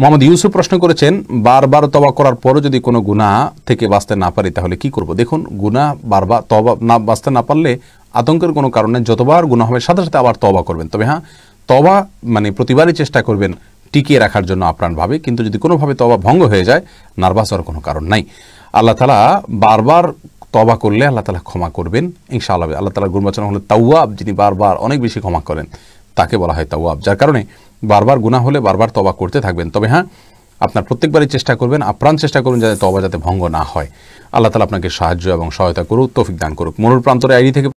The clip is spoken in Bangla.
মোহাম্মদ ইউসুফ প্রশ্ন করেছেন বারবার তবা করার পরও যদি কোনো গুণা থেকে বাঁচতে না পারি তাহলে কি করব দেখুন গুণা বারবার তবা না বাঁচতে না পারলে আতঙ্কের কোনো কারণে যতবার গুণা হবে সাথে সাথে আবার তবা করবেন তবে হ্যাঁ তবা মানে প্রতিবারই চেষ্টা করবেন টিকিয়ে রাখার জন্য আপ্রাণভাবে কিন্তু যদি কোনোভাবে তবা ভঙ্গ হয়ে যায় নার্ভাস হওয়ার কোনো কারণ নাই আল্লাহ তালা বারবার তবা করলে আল্লাহ তালা ক্ষমা করবেন ইনশাআল্লাহ আল্লাহ তালা গুণবাচন হলে তাওয়াব যিনি বারবার অনেক বেশি ক্ষমা করেন তাকে বলা হয় তাওয়াব যার কারণে বারবার গুণা হলে বারবার তবা করতে থাকবেন তবে হ্যাঁ আপনার প্রত্যেকবারই চেষ্টা করবেন আপ্রাণ চেষ্টা করুন যাতে তবা যাতে ভঙ্গ না হয় আল্লাহ তালা আপনাকে সাহায্য এবং সহায়তা করুক তৌফিক দান করুক মনুর প্রান্তরে আইডি থেকে